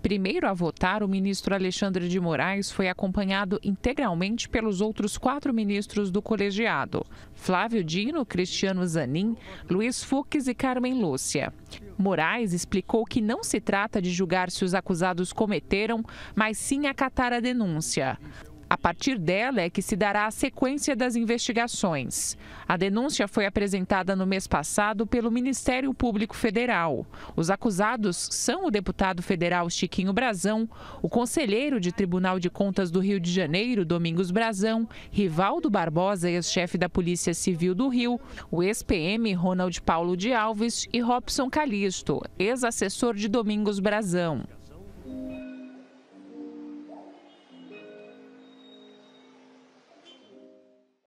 primeiro a votar, o ministro Alexandre de Moraes foi acompanhado integralmente pelos outros quatro ministros do colegiado: Flávio Dino, Cristiano Zanin, Luiz Fux e Carmen Lúcia. Moraes explicou que não se trata de julgar se os acusados cometeram, mas sim acatar a denúncia. A partir dela é que se dará a sequência das investigações. A denúncia foi apresentada no mês passado pelo Ministério Público Federal. Os acusados são o deputado federal Chiquinho Brazão, o conselheiro de Tribunal de Contas do Rio de Janeiro, Domingos Brazão, Rivaldo Barbosa, ex-chefe da Polícia Civil do Rio, o ex-PM Ronald Paulo de Alves e Robson Calixto, ex-assessor de Domingos Brazão.